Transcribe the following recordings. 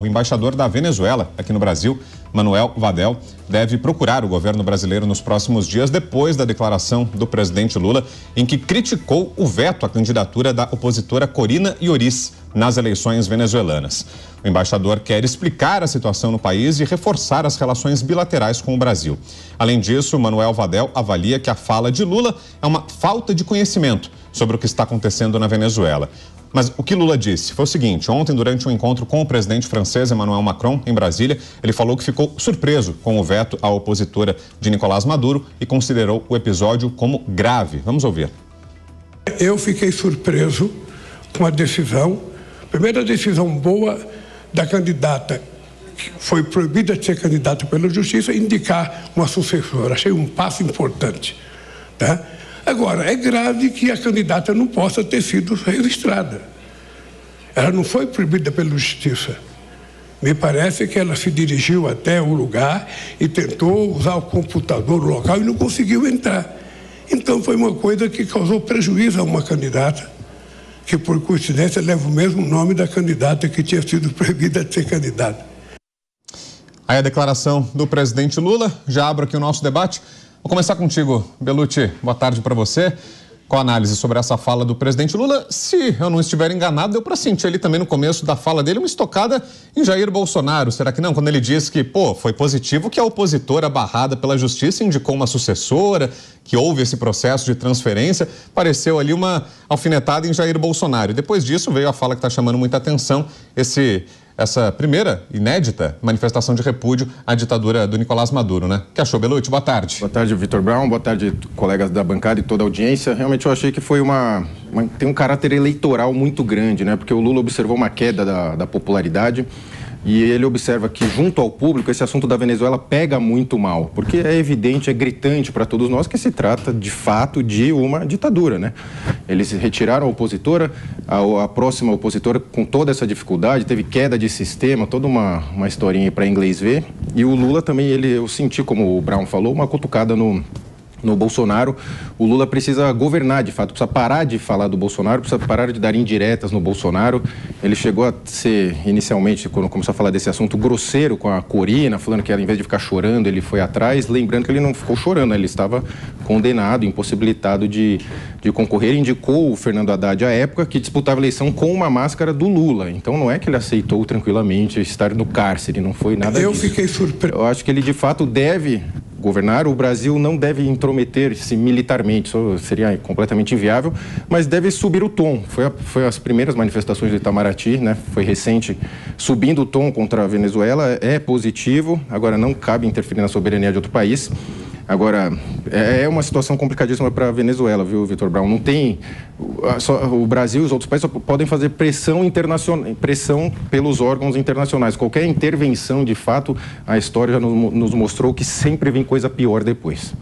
O embaixador da Venezuela aqui no Brasil, Manuel Vadel, deve procurar o governo brasileiro nos próximos dias, depois da declaração do presidente Lula, em que criticou o veto à candidatura da opositora Corina Ioriz nas eleições venezuelanas. O embaixador quer explicar a situação no país e reforçar as relações bilaterais com o Brasil. Além disso, Manuel Vadel avalia que a fala de Lula é uma falta de conhecimento sobre o que está acontecendo na Venezuela. Mas o que Lula disse foi o seguinte: ontem, durante um encontro com o presidente francês Emmanuel Macron, em Brasília, ele falou que ficou surpreso com o veto à opositora de Nicolás Maduro e considerou o episódio como grave. Vamos ouvir. Eu fiquei surpreso com a decisão, primeira decisão boa da candidata, que foi proibida de ser candidata pela justiça, indicar uma sucessora. Achei um passo importante. Tá? Agora, é grave que a candidata não possa ter sido registrada. Ela não foi proibida pela justiça. Me parece que ela se dirigiu até o lugar e tentou usar o computador local e não conseguiu entrar. Então foi uma coisa que causou prejuízo a uma candidata, que por coincidência leva o mesmo nome da candidata que tinha sido proibida de ser candidata. Aí a declaração do presidente Lula. Já abro aqui o nosso debate. Vou começar contigo, Belucci. Boa tarde para você. Com a análise sobre essa fala do presidente Lula, se eu não estiver enganado, deu para sentir ali também no começo da fala dele uma estocada em Jair Bolsonaro. Será que não? Quando ele disse que, pô, foi positivo que a opositora barrada pela justiça indicou uma sucessora, que houve esse processo de transferência, pareceu ali uma alfinetada em Jair Bolsonaro. depois disso veio a fala que está chamando muita atenção, esse essa primeira, inédita, manifestação de repúdio à ditadura do Nicolás Maduro, né? que achou, Belucci? Boa tarde. Boa tarde, Vitor Brown. Boa tarde, colegas da bancada e toda a audiência. Realmente eu achei que foi uma, uma tem um caráter eleitoral muito grande, né? Porque o Lula observou uma queda da, da popularidade. E ele observa que, junto ao público, esse assunto da Venezuela pega muito mal, porque é evidente, é gritante para todos nós que se trata, de fato, de uma ditadura. Né? Eles retiraram a opositora, a, a próxima opositora, com toda essa dificuldade, teve queda de sistema, toda uma, uma historinha para inglês ver. E o Lula também, ele, eu senti, como o Brown falou, uma cutucada no, no Bolsonaro, o Lula precisa governar de fato, precisa parar de falar do Bolsonaro, precisa parar de dar indiretas no Bolsonaro. Ele chegou a ser, inicialmente, quando começou a falar desse assunto, grosseiro com a Corina, falando que ela, em vez de ficar chorando, ele foi atrás, lembrando que ele não ficou chorando, ele estava condenado, impossibilitado de, de concorrer, indicou o Fernando Haddad à época que disputava a eleição com uma máscara do Lula. Então não é que ele aceitou tranquilamente estar no cárcere, não foi nada Eu disso. Eu fiquei surpreso. Eu acho que ele de fato deve governar, o Brasil não deve intrometer-se militarmente, isso seria completamente inviável, mas deve subir o tom. Foi, a, foi as primeiras manifestações do Itamaraty, né? foi recente, subindo o tom contra a Venezuela, é positivo, agora não cabe interferir na soberania de outro país. Agora, é, é uma situação complicadíssima para a Venezuela, viu, Vitor Brown? Não tem. Só, o Brasil e os outros países só podem fazer pressão internacional, pressão pelos órgãos internacionais. Qualquer intervenção, de fato, a história já nos mostrou que sempre vem coisa pior depois.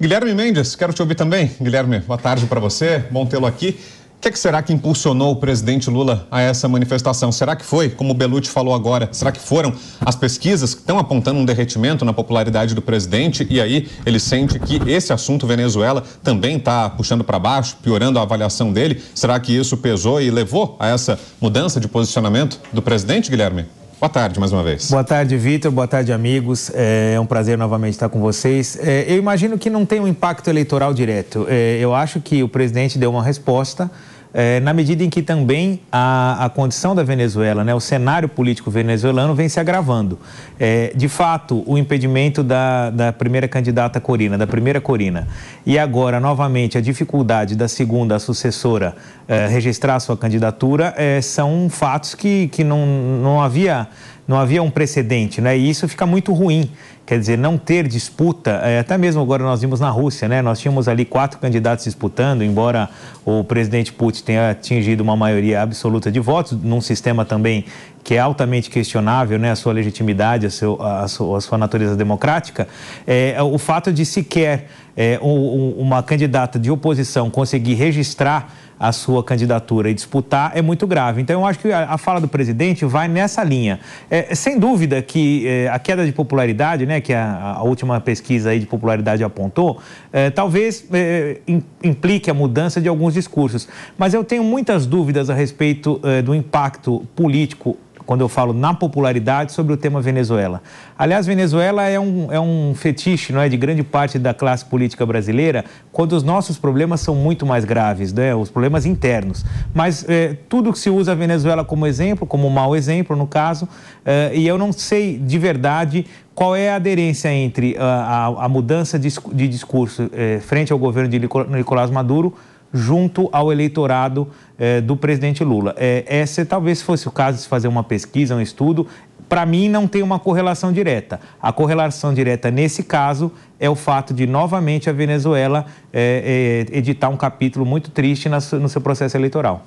Guilherme Mendes, quero te ouvir também. Guilherme, boa tarde para você, bom tê-lo aqui. O que, que, será que impulsionou o presidente Lula a essa manifestação? Será que foi, como o Belucci falou agora, será que foram as pesquisas que estão apontando um derretimento na popularidade do presidente e aí ele sente que esse assunto Venezuela também está puxando para baixo, piorando a avaliação dele? Será que isso pesou e levou a essa mudança de posicionamento do presidente, Guilherme? Boa tarde mais uma vez. Boa tarde, Vitor. Boa tarde, amigos. É, é um prazer novamente estar com vocês. É, eu imagino que não tem um impacto eleitoral direto. É, eu acho que o presidente deu uma resposta é, na medida em que também a, a condição da Venezuela, né, o cenário político venezuelano vem se agravando. É, de fato, o impedimento da, da primeira candidata Corina, da primeira Corina, e agora, novamente, a dificuldade da segunda, a sucessora, é, registrar sua candidatura, é, são fatos que, que não, não havia não havia um precedente, né? E isso fica muito ruim quer dizer, não ter disputa, é, até mesmo agora nós vimos na Rússia, né? Nós tínhamos ali quatro candidatos disputando, embora o presidente Putin tenha atingido uma maioria absoluta de votos, num sistema também que é altamente questionável né, a sua legitimidade, a, seu, a, sua, a sua, natureza democrática, é, é o fato de sequer é, um, uma candidata de oposição conseguir registrar a sua candidatura e disputar é muito grave. Então, eu acho que a, fala do presidente vai nessa linha. É, sem dúvida que é, a queda de popularidade, né, que a, a última pesquisa aí de popularidade apontou, é, talvez é, implique a mudança de alguns discursos. Mas eu tenho muitas dúvidas a respeito é, do impacto político quando eu falo na popularidade sobre o tema Venezuela. Aliás, Venezuela é um, é um fetiche não é, de grande parte da classe política brasileira, quando os nossos problemas são muito mais graves, né, os problemas internos. Mas é, tudo que se usa a Venezuela como exemplo, como mau exemplo, no caso, é, e eu não sei de verdade qual é a aderência entre a, a, a mudança de, de discurso eh, frente ao governo de Nicolás Maduro junto ao eleitorado eh, do presidente Lula. É, essa talvez fosse o caso de fazer uma pesquisa, um estudo. Para mim, não tem uma correlação direta. A correlação direta nesse caso é o fato de, novamente, a Venezuela eh, editar um capítulo muito triste na, no seu processo eleitoral.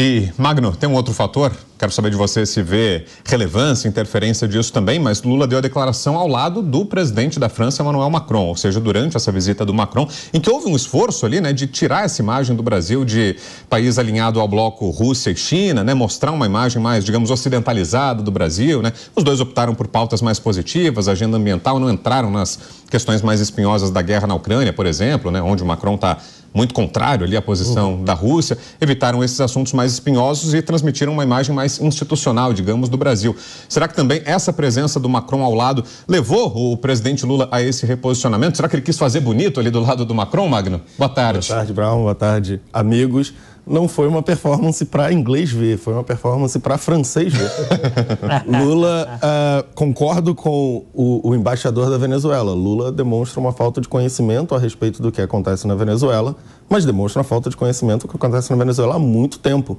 E, Magno, tem um outro fator? Quero saber de você se vê relevância, interferência disso também, mas Lula deu a declaração ao lado do presidente da França, Emmanuel Macron, ou seja, durante essa visita do Macron, em que houve um esforço ali, né, de tirar essa imagem do Brasil de país alinhado ao bloco Rússia e China, né, mostrar uma imagem mais, digamos, ocidentalizada do Brasil, né? Os dois optaram por pautas mais positivas, agenda ambiental, não entraram nas questões mais espinhosas da guerra na Ucrânia, por exemplo, né, onde o Macron está muito contrário ali à posição uhum. da Rússia, evitaram esses assuntos mais espinhosos e transmitiram uma imagem mais institucional, digamos, do Brasil. Será que também essa presença do Macron ao lado levou o presidente Lula a esse reposicionamento? Será que ele quis fazer bonito ali do lado do Macron, Magno? Boa tarde. Boa tarde, Brown. Boa tarde, amigos não foi uma performance para inglês ver, foi uma performance para francês ver. Lula, uh, concordo com o, o, embaixador da Venezuela. Lula demonstra uma falta de conhecimento a respeito do que acontece na Venezuela, mas demonstra uma falta de conhecimento do que acontece na Venezuela há muito tempo.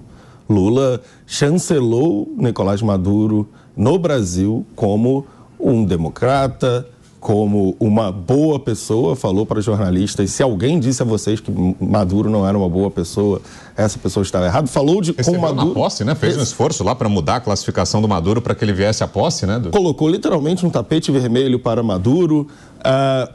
Lula chancelou Nicolás Maduro no Brasil como um democrata, como uma boa pessoa, falou para jornalistas: se alguém disse a vocês que Maduro não era uma boa pessoa, essa pessoa estava errada. Falou de Recebeu com Maduro. posse, né? Fez um esforço lá para mudar a classificação do Maduro para que ele viesse à posse, né? Do... Colocou literalmente um tapete vermelho para Maduro.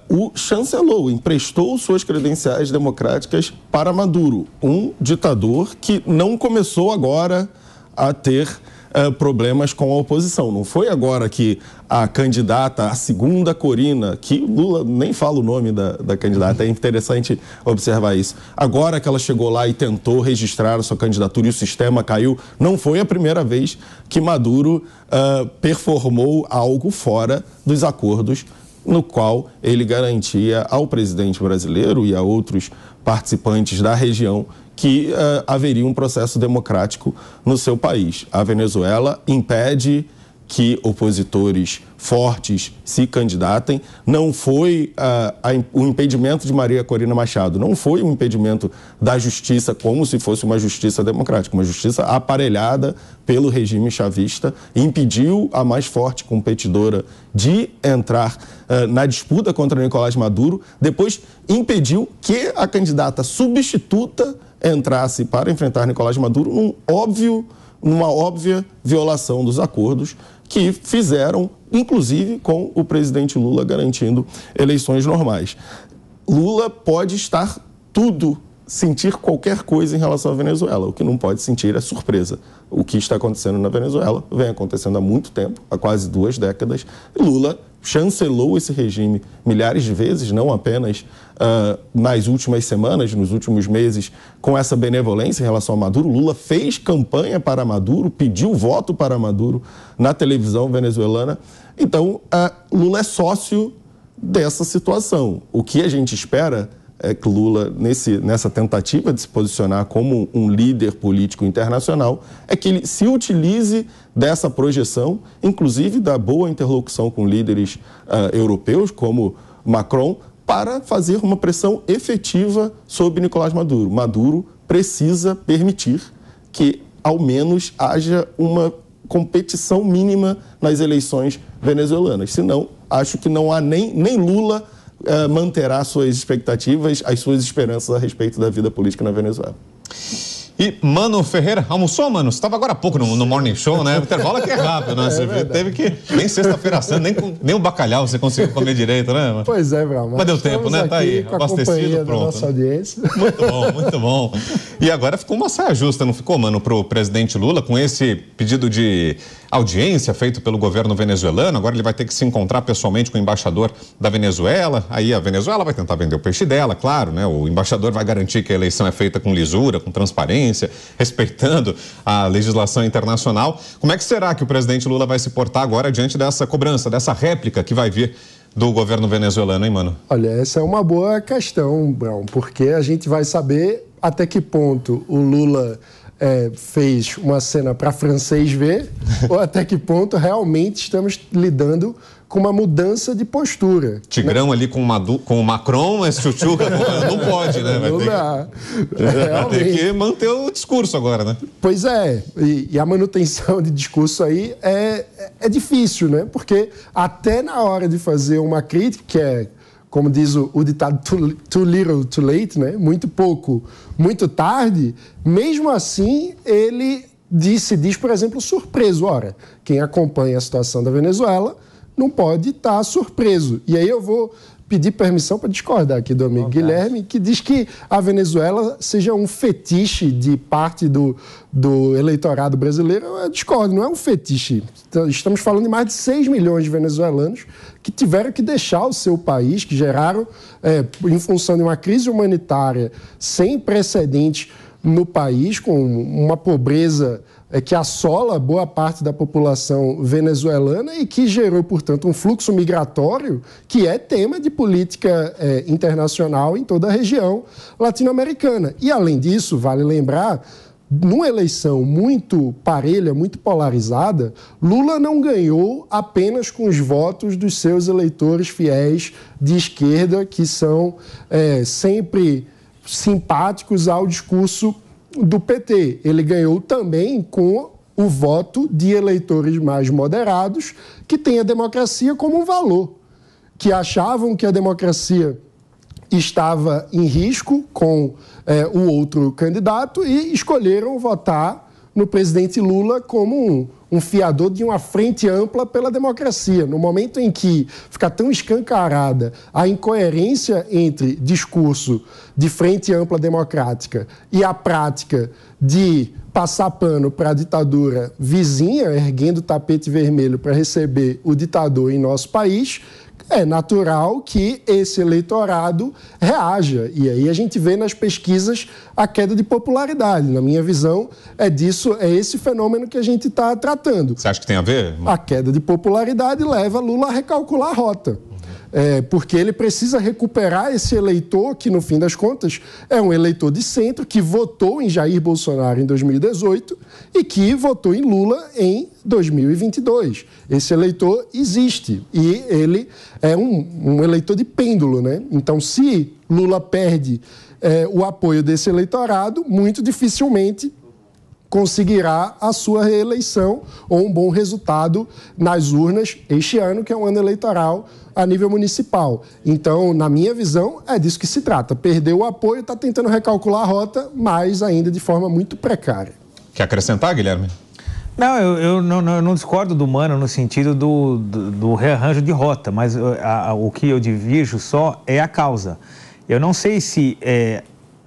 Uh, o chancelou, emprestou suas credenciais democráticas para Maduro, um ditador que não começou agora a ter eh, problemas com a oposição. Não foi agora que a candidata, a segunda Corina, que Lula nem fala o nome da, da candidata, é interessante observar isso. Agora que ela chegou lá e tentou registrar a sua candidatura e o sistema caiu, não foi a primeira vez que Maduro uh, performou algo fora dos acordos no qual ele garantia ao presidente brasileiro e a outros participantes da região que uh, haveria um processo democrático no seu país. A Venezuela impede que opositores fortes se candidatem. Não foi uh, a, o impedimento de Maria Corina Machado, não foi um impedimento da justiça como se fosse uma justiça democrática, uma justiça aparelhada pelo regime chavista, impediu a mais forte competidora de entrar uh, na disputa contra Nicolás Maduro, depois impediu que a candidata substituta entrasse para enfrentar Nicolás Maduro num óbvio, numa óbvia violação dos acordos que fizeram, inclusive com o presidente Lula garantindo eleições normais. Lula pode estar tudo, sentir qualquer coisa em relação à Venezuela. O que não pode sentir é surpresa o que está acontecendo na Venezuela vem acontecendo há muito tempo, há quase duas décadas. Lula chancelou esse regime milhares de vezes, não apenas uh, nas últimas semanas, nos últimos meses, com essa benevolência em relação a Maduro. Lula fez campanha para Maduro, pediu voto para Maduro na televisão venezuelana. Então, uh, Lula é sócio dessa situação. O que a gente espera é que Lula, nesse, nessa tentativa de se posicionar como um líder político internacional, é que ele se utilize dessa projeção, inclusive da boa interlocução com líderes uh, europeus, como Macron, para fazer uma pressão efetiva sobre Nicolás Maduro. Maduro precisa permitir que, ao menos, haja uma competição mínima nas eleições venezuelanas. Senão, acho que não há nem, nem Lula eh, manterá suas expectativas, as suas esperanças a respeito da vida política na Venezuela. E Mano Ferreira, almoçou, Mano? Você estava agora há pouco no, no, Morning Show, né? O intervalo aqui é rápido, né? É você é teve que. Nem sexta-feira santa, nem, nem o bacalhau você conseguiu comer direito, né? Mano? Pois é, Brau. Mas, mas deu tempo, né? Tá aí, abastecido, pronto. Nossa né? audiência. Muito bom, muito bom. E agora ficou uma saia justa, não ficou, Mano, para o presidente Lula com esse pedido de audiência feito pelo governo venezuelano. Agora ele vai ter que se encontrar pessoalmente com o embaixador da Venezuela. Aí a Venezuela vai tentar vender o peixe dela, claro, né? O embaixador vai garantir que a eleição é feita com lisura, com transparência respeitando a legislação internacional. Como é que será que o presidente Lula vai se portar agora diante dessa cobrança, dessa réplica que vai vir do governo venezuelano, hein, mano? Olha, essa é uma boa questão, Brown, porque a gente vai saber até que ponto o Lula é, fez uma cena para francês ver ou até que ponto realmente estamos lidando com uma mudança de postura. Né? Tigrão né? ali com, Madu, com o Macron, mas Chuchuca não pode, né? Vai não ter dá. Que, tem que manter o discurso agora, né? Pois é, e, e, a manutenção de discurso aí é, é, é difícil, né? Porque até na hora de fazer uma crítica, que é como diz o, o ditado too, too, little, too late, né? muito pouco, muito tarde, mesmo assim ele disse se diz, por exemplo, surpreso. Ora, quem acompanha a situação da Venezuela não pode estar tá surpreso. E aí eu vou pedir permissão para discordar aqui do amigo Guilherme, que diz que a Venezuela seja um fetiche de parte do, do eleitorado brasileiro. Eu discordo, não é um fetiche. Estamos falando de mais de 6 milhões de venezuelanos que tiveram que deixar o seu país, que geraram, é, em função de uma crise humanitária sem precedentes, no país, com uma pobreza é, que assola boa parte da população venezuelana e que gerou, portanto, um fluxo migratório que é tema de política é, internacional em toda a região latino-americana. E, além disso, vale lembrar. Numa eleição muito parelha, muito polarizada, Lula não ganhou apenas com os votos dos seus eleitores fiéis de esquerda, que são é, sempre simpáticos ao discurso do PT. Ele ganhou também com o voto de eleitores mais moderados que têm a democracia como um valor, que achavam que a democracia estava em risco com é, o outro candidato e escolheram votar no presidente Lula como um, um fiador de uma frente ampla pela democracia. No momento em que fica tão escancarada a incoerência entre discurso de frente ampla democrática e a prática de passar pano para a ditadura vizinha, erguendo o tapete vermelho para receber o ditador em nosso país, é natural que esse eleitorado reaja. E aí a gente vê nas pesquisas a queda de popularidade. Na minha visão, é disso, é esse fenômeno que a gente está tratando. Você acha que tem a ver? A queda de popularidade leva Lula a recalcular a rota é, porque ele precisa recuperar esse eleitor que, no fim das contas, é um eleitor de centro que votou em Jair Bolsonaro em 2018 e que votou em Lula em 2022. Esse eleitor existe e ele é um, um eleitor de pêndulo, né? Então, se Lula perde é, o apoio desse eleitorado, muito dificilmente conseguirá a sua reeleição ou um bom resultado nas urnas este ano, que é um ano eleitoral a nível municipal. Então, na minha visão, é disso que se trata. Perdeu o apoio, está tentando recalcular a rota, mas ainda de forma muito precária. Quer acrescentar, Guilherme? Não, eu, eu não, não, não discordo do Mano no sentido do, do, do rearranjo de rota, mas eh, a, a, o que eu divirjo só é a causa. Eu não sei se é,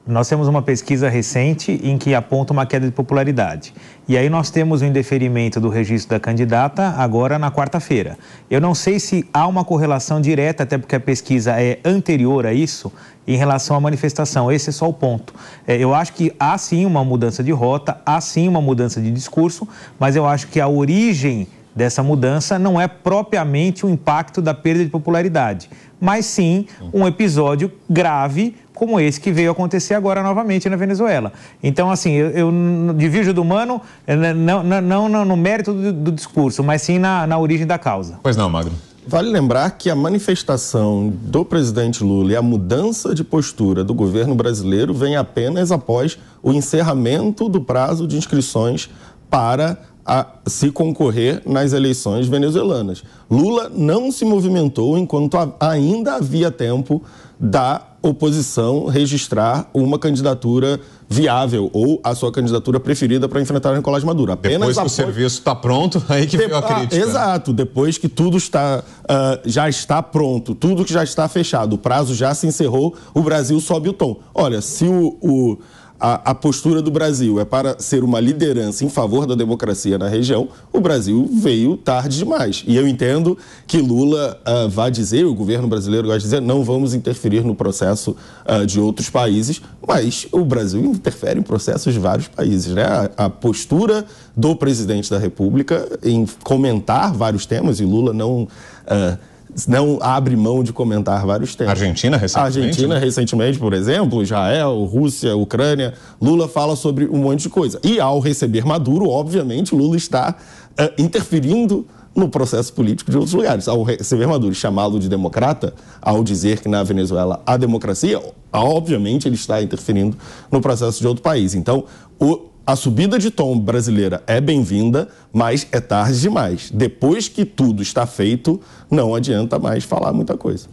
nós temos uma pesquisa recente em que aponta uma queda de popularidade. E aí nós temos o indeferimento do registro da candidata agora na quarta-feira. Eu não sei se há uma correlação direta, até porque a pesquisa é anterior a isso, em relação à manifestação. Esse é só o ponto. É, eu acho que há sim uma mudança de rota, há sim uma mudança de discurso, mas eu acho que a origem dessa mudança não é propriamente o impacto da perda de popularidade, mas sim um episódio grave como esse que veio acontecer agora novamente na Venezuela. Então, assim, eu, eu do Mano, eh, não, não, não, no mérito do, do discurso, mas sim na, na origem da causa. Pois não, Magno. Vale lembrar que a manifestação do presidente Lula e a mudança de postura do governo brasileiro vem apenas após o encerramento do prazo de inscrições para a, se concorrer nas eleições venezuelanas. Lula não se movimentou enquanto a, ainda havia tempo da oposição registrar uma candidatura viável ou a sua candidatura preferida para enfrentar Nicolás Maduro. Apenas depois que após... o serviço está pronto, aí que veio a ah, crítica. Ah, exato, depois que tudo está uh, já está pronto, tudo que já está fechado, o prazo já se encerrou, o Brasil sobe o tom. Olha, se o, o a, a, postura do Brasil é para ser uma liderança em favor da democracia na região, o Brasil veio tarde demais. E eu entendo que Lula uh, vá dizer, o governo brasileiro vai dizer, não vamos interferir no processo uh, de outros países, mas o Brasil interfere em processos de vários países. Né? A, a postura do presidente da República em comentar vários temas, e Lula não. Uh, não abre mão de comentar vários temas. Argentina recentemente? Argentina recentemente, por exemplo, Israel, Rússia, Ucrânia. Lula fala sobre um monte de coisa. E ao receber Maduro, obviamente, Lula está uh, interferindo no processo político de outros lugares. Ao receber Maduro chamá-lo de democrata, ao dizer que na Venezuela há democracia, obviamente ele está interferindo no processo de outro país. Então, o, a subida de tom brasileira é bem-vinda, mas é tarde demais. Depois que tudo está feito, não adianta mais falar muita coisa.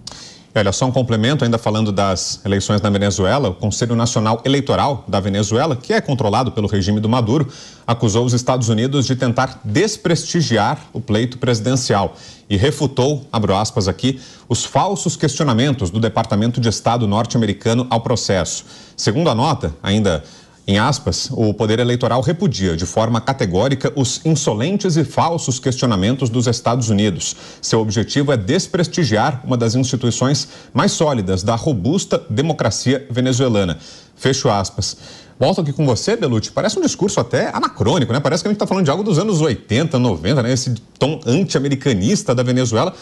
Olha, só um complemento, ainda falando das eleições na Venezuela, o Conselho Nacional Eleitoral da Venezuela, que é controlado pelo regime do Maduro, acusou os Estados Unidos de tentar desprestigiar o pleito presidencial e refutou, abro aspas aqui, os falsos questionamentos do Departamento de Estado norte-americano ao processo. Segundo a nota, ainda em aspas, o Poder Eleitoral repudia de forma categórica os insolentes e falsos questionamentos dos Estados Unidos. Seu objetivo é desprestigiar uma das instituições mais sólidas da robusta democracia venezuelana. Fecho aspas. Volto aqui com você, Belucci. Parece um discurso até anacrônico, né? Parece que a gente está falando de algo dos anos 80, 90, né? Esse tom anti-americanista da Venezuela.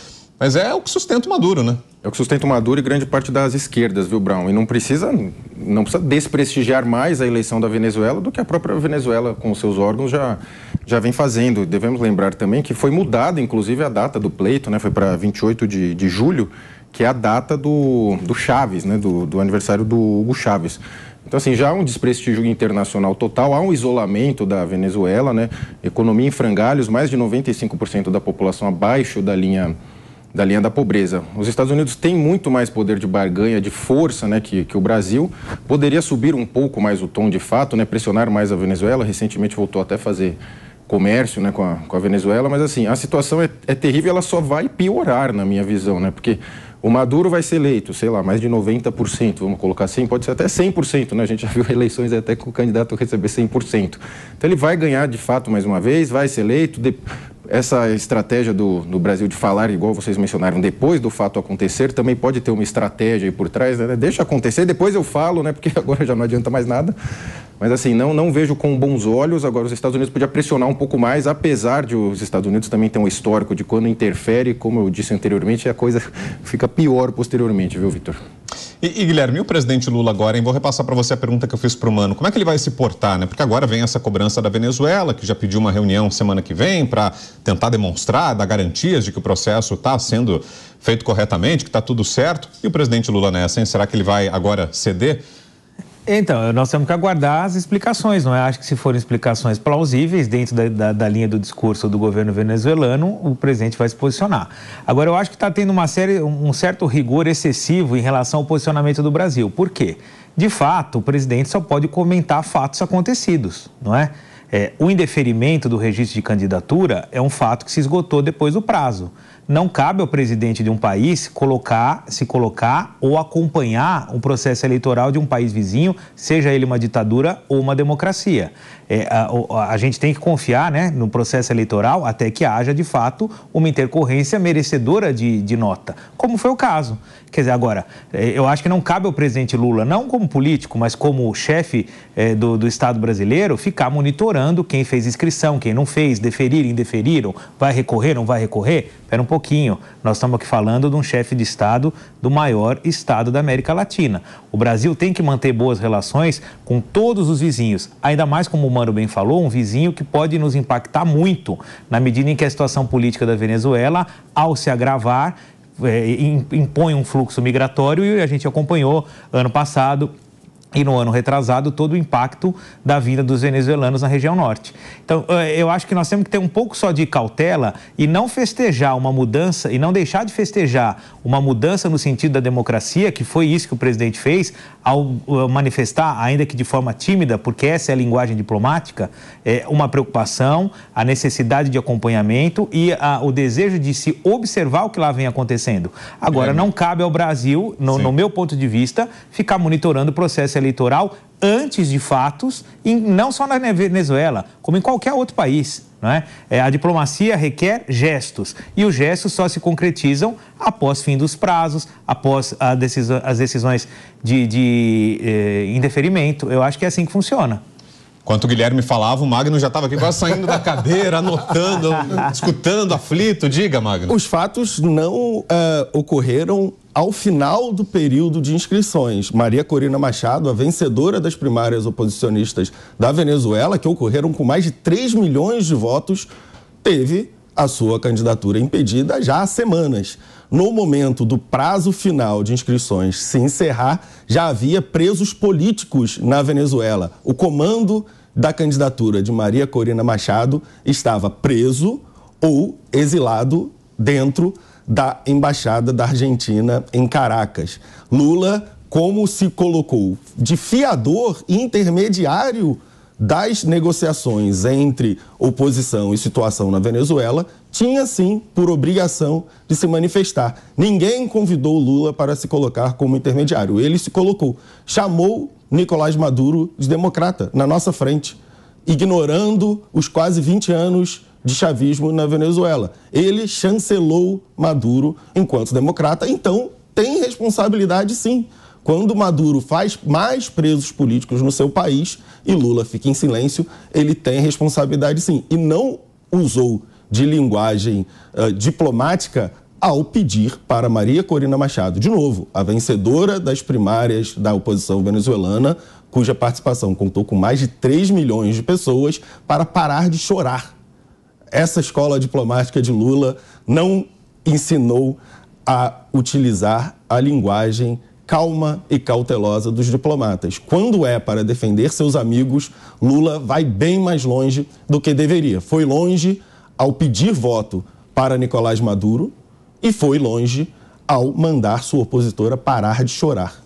Mas é o que sustenta o Maduro, né? É o que sustenta o Maduro e grande parte das esquerdas, viu, Brown? E não precisa, não precisa desprestigiar mais a eleição da Venezuela do que a própria Venezuela, com seus órgãos, já, já vem fazendo. Devemos lembrar também que foi mudada, inclusive, a data do pleito, né? Foi para 28 de, de julho, que é a data do, do Chaves, né? Do, do aniversário do Hugo Chaves. Então, assim, já há um desprestígio internacional total, há um isolamento da Venezuela, né? Economia em frangalhos, mais de 95% da população abaixo da linha da linha da pobreza. Os Estados Unidos têm muito mais poder de barganha, de força, né, que, que o Brasil. Poderia subir um pouco mais o tom de fato, né, pressionar mais a Venezuela. Recentemente voltou até a fazer comércio né, com, a, com a Venezuela, mas assim, a situação é, é terrível ela só vai piorar, na minha visão, né? Porque o Maduro vai ser eleito, sei lá, mais de 90%, vamos colocar assim, pode ser até 100%, né? A gente já viu eleições até com o candidato receber 100%. Então ele vai ganhar de fato mais uma vez, vai ser eleito, de essa estratégia do, do, Brasil de falar, igual vocês mencionaram, depois do fato acontecer, também pode ter uma estratégia aí por trás, né? Deixa acontecer, depois eu falo, né? Porque agora já não adianta mais nada. Mas assim, não, não vejo com bons olhos. Agora, os Estados Unidos podia pressionar um pouco mais, apesar de os Estados Unidos também ter um histórico de quando interfere, como eu disse anteriormente, a coisa fica pior posteriormente, viu, Vitor? E, e, Guilherme, e o presidente Lula agora, hein? Vou repassar para você a pergunta que eu fiz para o Mano. Como é que ele vai se portar, né? Porque agora vem essa cobrança da Venezuela, que já pediu uma reunião semana que vem para tentar demonstrar, dar garantias de que o processo está sendo feito corretamente, que está tudo certo. E o presidente Lula nessa, hein? Será que ele vai agora ceder? Então, nós temos que aguardar as explicações, não é? Acho que se forem explicações plausíveis dentro da, da, da linha do discurso do governo venezuelano, o presidente vai se posicionar. Agora, eu acho que está tendo uma série, um certo rigor excessivo em relação ao posicionamento do Brasil. Por quê? De fato, o presidente só pode comentar fatos acontecidos, não é? é o indeferimento do registro de candidatura é um fato que se esgotou depois do prazo não cabe ao presidente de um país colocar, se colocar ou acompanhar um processo eleitoral de um país vizinho, seja ele uma ditadura ou uma democracia é, a, a, gente tem que confiar né, no processo eleitoral até que haja, de fato, uma intercorrência merecedora de, de nota, como foi o caso. Quer dizer, agora, é, eu acho que não cabe ao presidente Lula, não como político, mas como chefe é, do, do Estado brasileiro, ficar monitorando quem fez inscrição, quem não fez, deferir, indeferiram, vai recorrer, não vai recorrer. Espera um pouquinho, nós estamos aqui falando de um chefe de Estado do maior Estado da América Latina. O Brasil tem que manter boas relações com todos os vizinhos, ainda mais como Mano bem falou, um vizinho que pode nos impactar muito, na medida em que a situação política da Venezuela, ao se agravar, eh, impõe um fluxo migratório e a gente acompanhou ano passado e no ano retrasado todo o impacto da vinda dos venezuelanos na região norte. Então, eh, eu acho que nós temos que ter um pouco só de cautela e não festejar uma mudança e não deixar de festejar uma mudança no sentido da democracia, que foi isso que o presidente fez ao eh, manifestar, ainda que de forma tímida, porque essa é a linguagem diplomática, eh, uma preocupação, a necessidade de acompanhamento e o desejo de se observar o que lá vem acontecendo. Agora, é. não cabe ao Brasil, no, no meu ponto de vista, ficar monitorando o processo eleitoral antes de fatos, e não só na Venezuela, como em qualquer outro país. É? é? A diplomacia requer gestos e os gestos só se concretizam após fim dos prazos, após decisão, as decisões de, de eh, indeferimento. Eu acho que é assim que funciona. Enquanto o Guilherme falava, o Magno já estava aqui quase saindo da cadeira, anotando, escutando, aflito. Diga, Magno. Os fatos não uh, ocorreram ao final do período de inscrições. Maria Corina Machado, a vencedora das primárias oposicionistas da Venezuela, que ocorreram com mais de 3 milhões de votos, teve a sua candidatura impedida já há semanas. No momento do prazo final de inscrições se encerrar, já havia presos políticos na Venezuela. O comando da candidatura de Maria Corina Machado estava preso ou exilado dentro da embaixada da Argentina em Caracas. Lula, como se colocou de fiador e intermediário das negociações entre oposição e situação na Venezuela, tinha sim por obrigação de se manifestar. Ninguém convidou Lula para se colocar como intermediário. Ele se colocou, chamou Nicolás Maduro de democrata na nossa frente, ignorando os quase 20 anos de chavismo na Venezuela. Ele chancelou Maduro enquanto democrata, então tem responsabilidade sim. Quando Maduro faz mais presos políticos no seu país e Lula fica em silêncio, ele tem responsabilidade sim. E não usou de linguagem uh, diplomática ao pedir para Maria Corina Machado, de novo, a vencedora das primárias da oposição venezuelana, cuja participação contou com mais de 3 milhões de pessoas, para parar de chorar essa escola diplomática de Lula não ensinou a utilizar a linguagem calma e cautelosa dos diplomatas. Quando é para defender seus amigos, Lula vai bem mais longe do que deveria. Foi longe ao pedir voto para Nicolás Maduro e foi longe ao mandar sua opositora parar de chorar.